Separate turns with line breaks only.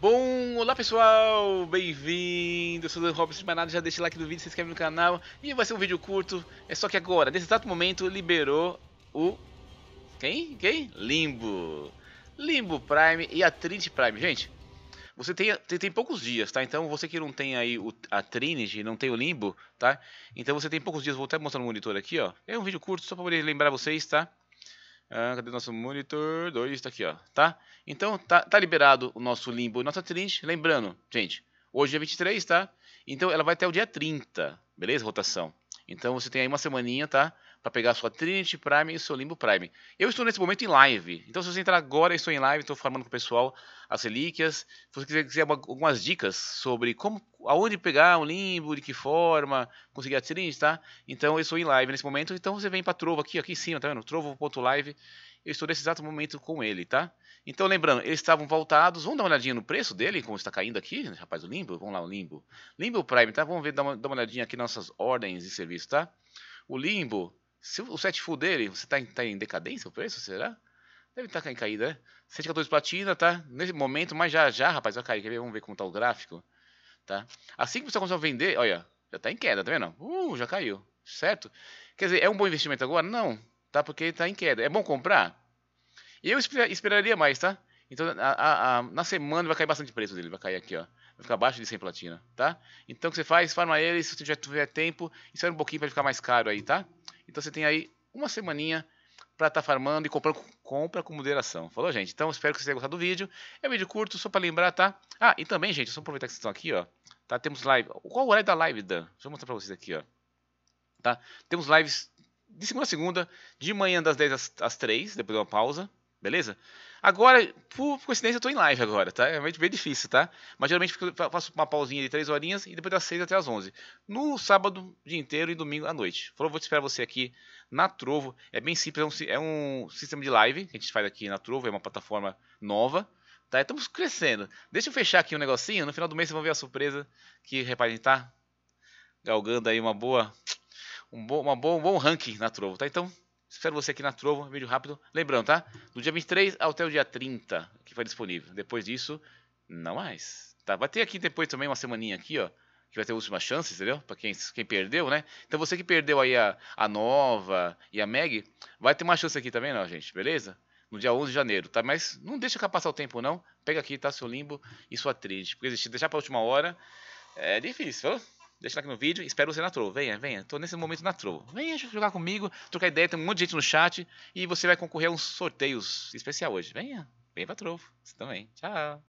Bom, olá pessoal, bem-vindo, eu sou o Dan Robson de já deixa o like do vídeo, se inscreve no canal E vai ser um vídeo curto, é só que agora, nesse exato momento, liberou o... Quem? Quem? Limbo Limbo Prime e a Trinity Prime, gente Você tem, tem, tem, poucos dias, tá? Então você que não tem aí o, a Trinity, não tem o Limbo, tá? Então você tem poucos dias, vou até mostrar no monitor aqui, ó É um vídeo curto, só pra poder lembrar vocês, tá? Ah, cadê nosso monitor? 2, tá aqui, ó. Tá? Então, tá, tá liberado o nosso limbo, nossa trinche. Lembrando, gente, hoje é 23, tá? Então, ela vai até o dia 30, beleza? Rotação. Então, você tem aí uma semaninha, tá? para pegar sua Trinity Prime e seu Limbo Prime. Eu estou nesse momento em live, então se você entrar agora, eu estou em live, estou formando com o pessoal as relíquias. Se você quiser, quiser algumas dicas sobre como, aonde pegar um Limbo, de que forma, conseguir a Trinity, tá? Então eu estou em live nesse momento, então você vem para Trovo aqui, aqui em cima, tá vendo? Trovo.live, eu estou nesse exato momento com ele, tá? Então lembrando, eles estavam voltados, vamos dar uma olhadinha no preço dele, como está caindo aqui, né, rapaz, o Limbo, vamos lá, o Limbo. Limbo Prime, tá? Vamos ver, dar uma, dar uma olhadinha aqui nas nossas ordens de serviço, tá? O Limbo, se o set full dele, você tá em, tá em decadência o preço, será? Deve estar tá em caída, né? 114 platina, tá? Nesse momento, mas já, já, rapaz, vai cair. Quer ver? Vamos ver como tá o gráfico, tá? Assim que você começar a vender, olha, já tá em queda, tá vendo? Uh, já caiu, certo? Quer dizer, é um bom investimento agora? Não, tá? Porque está tá em queda. É bom comprar? Eu esper esperaria mais, tá? Então, a, a, a, na semana vai cair bastante preço dele, vai cair aqui, ó. Vai ficar abaixo de 100 platina, tá? Então, o que você faz? Farma ele, se você já tiver tempo, espera um pouquinho para ele ficar mais caro aí, tá? Então você tem aí uma semaninha para estar tá farmando e comprando compra com moderação. Falou, gente? Então espero que vocês tenham gostado do vídeo. É um vídeo curto, só para lembrar, tá? Ah, e também, gente, só aproveitar que vocês estão aqui, ó. Tá, temos live. Qual o horário da live, Dan? Deixa eu mostrar para vocês aqui, ó. Tá? Temos lives de segunda a segunda, de manhã das 10 às, às 3, depois de uma pausa. Beleza? Agora, por coincidência, eu tô em live agora, tá? É realmente bem difícil, tá? Mas geralmente eu faço uma pausinha de 3 horinhas e depois das 6 até as 11. No sábado, dia inteiro e domingo à noite. Falou, vou te esperar você aqui na Trovo. É bem simples, é um, é um sistema de live que a gente faz aqui na Trovo, é uma plataforma nova. Tá, estamos crescendo. Deixa eu fechar aqui um negocinho. No final do mês vocês vão ver a surpresa que, reparem, tá galgando aí uma boa, um, bom, uma boa, um bom ranking na Trovo, tá? Então, Espero você aqui na Trovo, vídeo rápido. Lembrando, tá? Do dia 23 até o dia 30 que vai disponível. Depois disso, não mais. Tá? Vai ter aqui depois também uma semaninha aqui, ó. Que vai ter última chance, entendeu? Pra quem, quem perdeu, né? Então você que perdeu aí a, a Nova e a Meg, vai ter uma chance aqui também, tá ó, não, gente? Beleza? no dia 11 de janeiro, tá? Mas não deixa passar o tempo, não. Pega aqui, tá? Seu limbo e sua triste Porque se deixar pra última hora, é difícil, viu? deixa o like no vídeo. Espero você na Trovo. Venha, venha. Tô nesse momento na Trovo. Venha jogar comigo, trocar ideia. Tem um monte de gente no chat. E você vai concorrer a uns sorteios especial hoje. Venha. Vem pra Trovo. Você também. Tchau.